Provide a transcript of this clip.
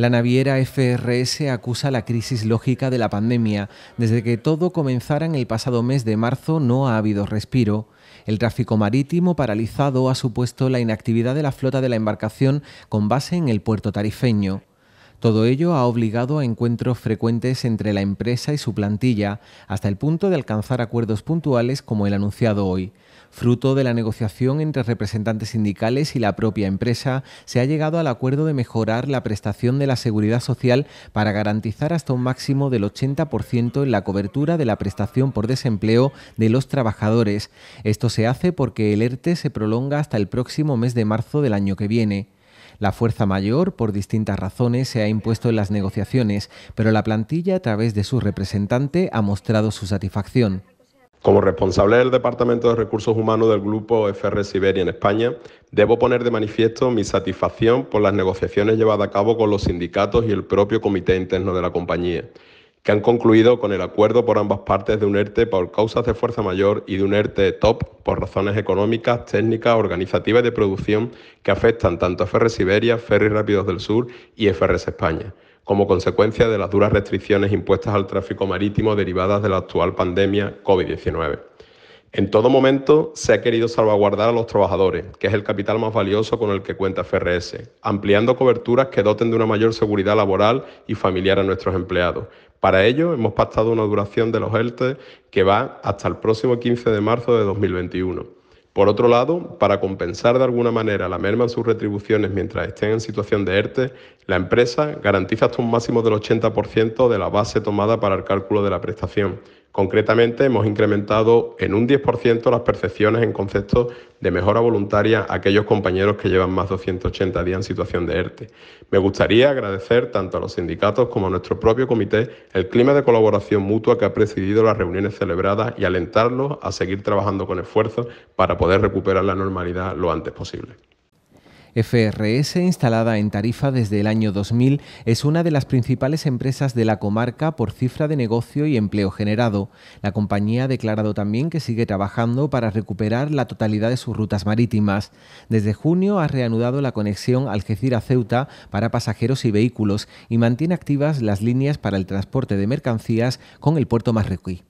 La naviera FRS acusa la crisis lógica de la pandemia. Desde que todo comenzara en el pasado mes de marzo no ha habido respiro. El tráfico marítimo paralizado ha supuesto la inactividad de la flota de la embarcación con base en el puerto tarifeño. Todo ello ha obligado a encuentros frecuentes entre la empresa y su plantilla, hasta el punto de alcanzar acuerdos puntuales como el anunciado hoy. Fruto de la negociación entre representantes sindicales y la propia empresa, se ha llegado al acuerdo de mejorar la prestación de la seguridad social para garantizar hasta un máximo del 80% en la cobertura de la prestación por desempleo de los trabajadores. Esto se hace porque el ERTE se prolonga hasta el próximo mes de marzo del año que viene. La fuerza mayor, por distintas razones, se ha impuesto en las negociaciones, pero la plantilla, a través de su representante, ha mostrado su satisfacción. Como responsable del Departamento de Recursos Humanos del Grupo FR Siberia en España, debo poner de manifiesto mi satisfacción por las negociaciones llevadas a cabo con los sindicatos y el propio Comité Interno de la compañía que han concluido con el acuerdo por ambas partes de un ERTE por causas de fuerza mayor y de un ERTE top por razones económicas, técnicas, organizativas y de producción que afectan tanto a Ferres Siberia, Ferries Rápidos del Sur y FRS España, como consecuencia de las duras restricciones impuestas al tráfico marítimo derivadas de la actual pandemia COVID-19. En todo momento se ha querido salvaguardar a los trabajadores, que es el capital más valioso con el que cuenta FRS, ampliando coberturas que doten de una mayor seguridad laboral y familiar a nuestros empleados. Para ello hemos pactado una duración de los ERTE e que va hasta el próximo 15 de marzo de 2021. Por otro lado, para compensar de alguna manera la merma en sus retribuciones mientras estén en situación de ERTE, e, la empresa garantiza hasta un máximo del 80% de la base tomada para el cálculo de la prestación, Concretamente, hemos incrementado en un 10% las percepciones en concepto de mejora voluntaria a aquellos compañeros que llevan más de 280 días en situación de ERTE. Me gustaría agradecer tanto a los sindicatos como a nuestro propio comité el clima de colaboración mutua que ha presidido las reuniones celebradas y alentarlos a seguir trabajando con esfuerzo para poder recuperar la normalidad lo antes posible. FRS, instalada en Tarifa desde el año 2000, es una de las principales empresas de la comarca por cifra de negocio y empleo generado. La compañía ha declarado también que sigue trabajando para recuperar la totalidad de sus rutas marítimas. Desde junio ha reanudado la conexión Algeciras-Ceuta para pasajeros y vehículos y mantiene activas las líneas para el transporte de mercancías con el puerto Marrequí.